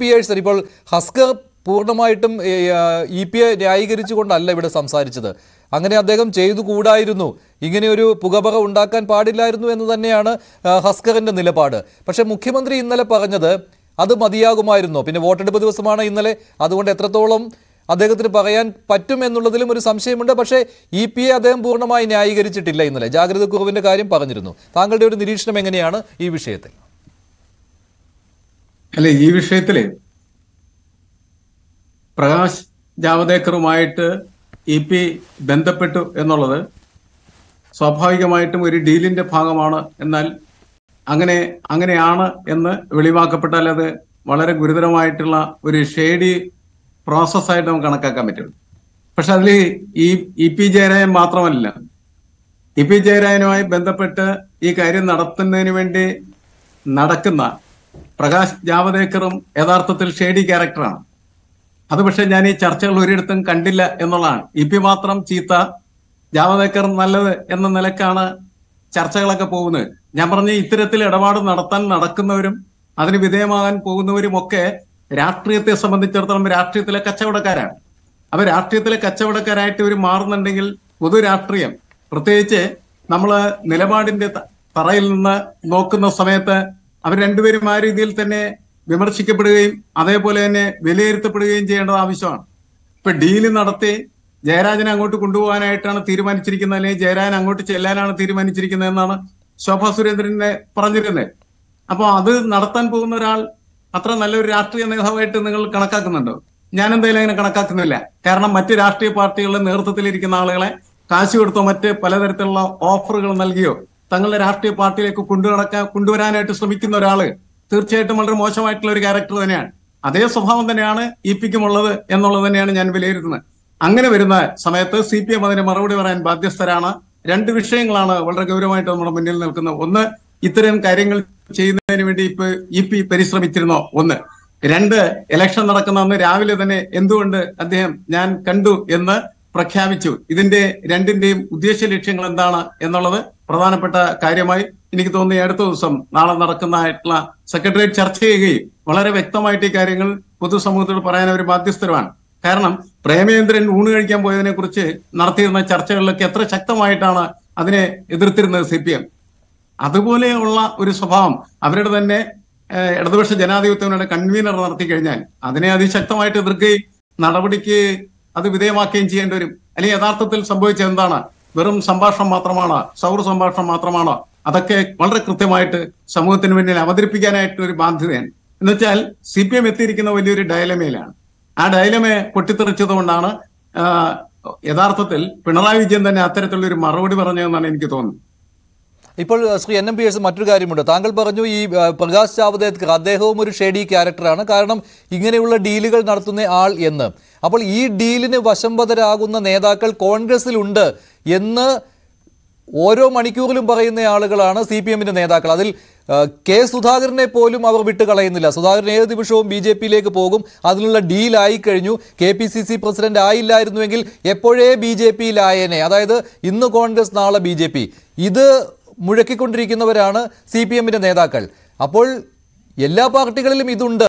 Pearson ഇപ്പോൾ ഹസ്കർ പൂർണ്ണമായിട്ടും E P A ന്യായീകരിച്ചുകൊണ്ടല്ല ഇവിടെ സംസാരിച്ചത് അങ്ങനെ അദ്ദേഹം ചെയ്തു കൂടായിരുന്നു ഇങ്ങനെയൊരു പുകപക ഉണ്ടാക്കാൻ പാടില്ലായിരുന്നു എന്ന് തന്നെയാണ് ഹസ്കറിൻ്റെ നിലപാട് പക്ഷേ മുഖ്യമന്ത്രി ഇന്നലെ പറഞ്ഞത് അത് മതിയാകുമായിരുന്നു പിന്നെ വോട്ടെടുപ്പ് ദിവസമാണ് ഇന്നലെ അതുകൊണ്ട് എത്രത്തോളം അദ്ദേഹത്തിന് പറയാൻ പറ്റും എന്നുള്ളതിലും ഒരു സംശയമുണ്ട് പക്ഷേ ഇ പി എ അദ്ദേഹം പൂർണ്ണമായി ന്യായീകരിച്ചിട്ടില്ല ഇന്നലെ കുറവിൻ്റെ കാര്യം പറഞ്ഞിരുന്നു താങ്കളുടെ ഒരു നിരീക്ഷണം എങ്ങനെയാണ് ഈ വിഷയത്തിൽ അല്ലെ ഈ വിഷയത്തില് പ്രകാശ് ജാവദേക്കറുമായിട്ട് ഇ പി ബന്ധപ്പെട്ടു എന്നുള്ളത് സ്വാഭാവികമായിട്ടും ഒരു ഡീലിന്റെ ഭാഗമാണ് എന്നാൽ അങ്ങനെ അങ്ങനെയാണ് എന്ന് വെളിവാക്കപ്പെട്ടാൽ അത് വളരെ ഗുരുതരമായിട്ടുള്ള ഒരു ഷേഡി പ്രോസസ്സായിട്ട് നമുക്ക് കണക്കാക്കാൻ പറ്റും പക്ഷെ അതിൽ ഈ ഇ പി ജയരായൻ മാത്രമല്ല ഇ പി ജയരായനുമായി ബന്ധപ്പെട്ട് ഈ കാര്യം നടത്തുന്നതിന് വേണ്ടി നടക്കുന്ന പ്രകാശ് ജാവദേക്കറും യഥാർത്ഥത്തിൽ ഷേഡി ക്യാരക്ടറാണ് അത് പക്ഷെ ഞാൻ ഈ ചർച്ചകൾ ഒരിടത്തും കണ്ടില്ല എന്നുള്ളതാണ് ഇ പി മാത്രം ചീത്ത ജാവദേക്കർ നല്ലത് എന്ന നിലക്കാണ് ചർച്ചകളൊക്കെ പോകുന്നത് ഞാൻ പറഞ്ഞ ഇത്തരത്തിൽ ഇടപാട് നടത്താൻ നടക്കുന്നവരും അതിന് വിധേയമാകാൻ പോകുന്നവരും ഒക്കെ രാഷ്ട്രീയത്തെ സംബന്ധിച്ചിടത്തോളം രാഷ്ട്രീയത്തിലെ കച്ചവടക്കാരാണ് അപ്പൊ രാഷ്ട്രീയത്തിലെ കച്ചവടക്കാരായിട്ട് ഇവർ മാറുന്നുണ്ടെങ്കിൽ പൊതു രാഷ്ട്രീയം പ്രത്യേകിച്ച് നമ്മൾ നിലപാടിന്റെ തറയിൽ നിന്ന് നോക്കുന്ന സമയത്ത് അവർ രണ്ടുപേരും ആ രീതിയിൽ തന്നെ വിമർശിക്കപ്പെടുകയും അതേപോലെ തന്നെ വിലയിരുത്തപ്പെടുകയും ചെയ്യേണ്ടത് ആവശ്യമാണ് ഇപ്പൊ ഡീല് നടത്തി ജയരാജനെ അങ്ങോട്ട് കൊണ്ടുപോകാനായിട്ടാണ് തീരുമാനിച്ചിരിക്കുന്നത് അല്ലെങ്കിൽ ജയരാജൻ അങ്ങോട്ട് ചെല്ലാനാണ് തീരുമാനിച്ചിരിക്കുന്നത് എന്നാണ് ശോഭ സുരേന്ദ്രനെ പറഞ്ഞിരുന്നത് അപ്പോൾ അത് നടത്താൻ പോകുന്ന ഒരാൾ അത്ര നല്ലൊരു രാഷ്ട്രീയ നേതാവായിട്ട് നിങ്ങൾ കണക്കാക്കുന്നുണ്ടോ ഞാൻ എന്തായാലും അങ്ങനെ കണക്കാക്കുന്നില്ല കാരണം മറ്റ് രാഷ്ട്രീയ പാർട്ടികളുടെ നേതൃത്വത്തിലിരിക്കുന്ന ആളുകളെ കാശ് കൊടുത്തോ മറ്റ് പലതരത്തിലുള്ള ഓഫറുകൾ നൽകിയോ തങ്ങളുടെ രാഷ്ട്രീയ പാർട്ടിയിലേക്ക് കൊണ്ടുനടക്കാൻ കൊണ്ടുവരാനായിട്ട് ശ്രമിക്കുന്ന ഒരാള് തീർച്ചയായിട്ടും വളരെ മോശമായിട്ടുള്ള ഒരു ക്യാരക്ടർ തന്നെയാണ് അതേ സ്വഭാവം തന്നെയാണ് ഇ പിക്കും ഉള്ളത് എന്നുള്ളത് തന്നെയാണ് ഞാൻ വിലയിരുത്തുന്നത് അങ്ങനെ വരുന്ന സമയത്ത് സി പി എം അതിന് മറുപടി പറയാൻ ബാധ്യസ്ഥരാണ് രണ്ട് വിഷയങ്ങളാണ് വളരെ ഗൗരവമായിട്ട് നമ്മുടെ മുന്നിൽ നിൽക്കുന്നത് ഒന്ന് ഇത്തരം കാര്യങ്ങൾ ചെയ്യുന്നതിന് വേണ്ടി ഇപ്പൊ ഇ പി പരിശ്രമിച്ചിരുന്നോ ഒന്ന് രണ്ട് ഇലക്ഷൻ നടക്കുന്ന അന്ന് രാവിലെ തന്നെ എന്തുകൊണ്ട് അദ്ദേഹം ഞാൻ കണ്ടു എന്ന് പ്രഖ്യാപിച്ചു ഇതിന്റെ രണ്ടിന്റെയും ഉദ്ദേശ ലക്ഷ്യങ്ങൾ എന്താണ് എന്നുള്ളത് പ്രധാനപ്പെട്ട കാര്യമായി എനിക്ക് തോന്നി അടുത്ത ദിവസം നാളെ നടക്കുന്നതായിട്ടുള്ള സെക്രട്ടേറിയറ്റ് ചർച്ച ചെയ്യുകയും വളരെ വ്യക്തമായിട്ട് ഈ കാര്യങ്ങൾ പൊതുസമൂഹത്തോട് പറയാൻ അവർ ബാധ്യസ്ഥരുമാണ് കാരണം പ്രേമേന്ദ്രൻ ഊണ് കഴിക്കാൻ പോയതിനെ കുറിച്ച് നടത്തിയിരുന്ന ചർച്ചകളിലൊക്കെ എത്ര ശക്തമായിട്ടാണ് അതിനെ എതിർത്തിരുന്നത് സി പി എം അതുപോലെയുള്ള ഒരു സ്വഭാവം അവരുടെ തന്നെ ഇടതുപക്ഷ ജനാധിപത്യങ്ങളുടെ കൺവീനർ നടത്തി കഴിഞ്ഞാൽ അതിനെ അതിശക്തമായിട്ട് എതിർക്കുകയും നടപടിക്ക് അത് വിധേയമാക്കുകയും ചെയ്യേണ്ടി വരും അല്ലെങ്കിൽ യഥാർത്ഥത്തിൽ സംഭവിച്ചത് എന്താണ് വെറും സംഭാഷണം മാത്രമാണ് സൗഹൃദ സംഭാഷണം മാത്രമാണ് അതൊക്കെ വളരെ കൃത്യമായിട്ട് സമൂഹത്തിന് മുന്നിൽ ഒരു ബാധ്യതയാണ് വെച്ചാൽ സി പി എം എത്തിയിരിക്കുന്ന വലിയൊരു ഡയലമയിലാണ് ആ ഡയലമയെ പൊട്ടിത്തെറിച്ചതുകൊണ്ടാണ് യഥാർത്ഥത്തിൽ പിണറായി വിജയൻ തന്നെ അത്തരത്തിലുള്ള ഒരു മറുപടി പറഞ്ഞതെന്നാണ് എനിക്ക് തോന്നുന്നത് ഇപ്പോൾ Shri N M P S മറ്റൊരു കാര്യമുണ്ട് താങ്കൾ പറഞ്ഞു ഈ പ്രകാശ് ജാവദേക്കർ അദ്ദേഹവും ഒരു ഷേഡി ക്യാരക്ടറാണ് കാരണം ഇങ്ങനെയുള്ള ഡീലുകൾ നടത്തുന്ന ആൾ എന്ന് അപ്പോൾ ഈ ഡീലിന് വശംവതരാകുന്ന നേതാക്കൾ കോൺഗ്രസിലുണ്ട് എന്ന് ഓരോ മണിക്കൂറിലും പറയുന്ന ആളുകളാണ് സി പി എമ്മിൻ്റെ നേതാക്കൾ അതിൽ കെ സുധാകരനെ പോലും അവർ വിട്ടുകളയുന്നില്ല സുധാകരൻ ഏത് നിമിഷവും ബി ജെ പിയിലേക്ക് പോകും അതിനുള്ള ഡീലായി കഴിഞ്ഞു K P C C president ആയില്ലായിരുന്നുവെങ്കിൽ എപ്പോഴേ ബി ജെ പിയിലായേനെ അതായത് ഇന്ന് കോൺഗ്രസ് നാളെ ബി ജെ പി ഇത് മുഴക്കിക്കൊണ്ടിരിക്കുന്നവരാണ് സി പി എമ്മിൻ്റെ നേതാക്കൾ അപ്പോൾ എല്ലാ പാർട്ടികളിലും ഇതുണ്ട്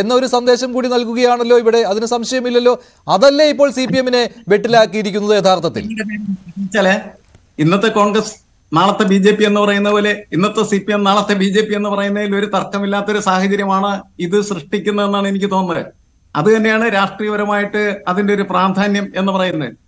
എന്നൊരു സന്ദേശം കൂടി നൽകുകയാണല്ലോ ഇവിടെ അതിന് സംശയമില്ലല്ലോ അതല്ലേ ഇപ്പോൾ സി പി എമ്മിനെ വെട്ടിലാക്കിയിരിക്കുന്നത് യഥാർത്ഥത്തിൽ ഇന്നത്തെ കോൺഗ്രസ് നാളത്തെ ബി ജെ പി എന്ന് പറയുന്ന പോലെ ഇന്നത്തെ സി പി എം നാളത്തെ ബി ജെ പി എന്ന് പറയുന്നതിൽ ഒരു തർക്കമില്ലാത്തൊരു സാഹചര്യമാണ് ഇത് സൃഷ്ടിക്കുന്നതെന്നാണ് എനിക്ക് തോന്നുന്നത് അത് തന്നെയാണ് രാഷ്ട്രീയപരമായിട്ട് അതിന്റെ ഒരു പ്രാധാന്യം എന്ന് പറയുന്നത്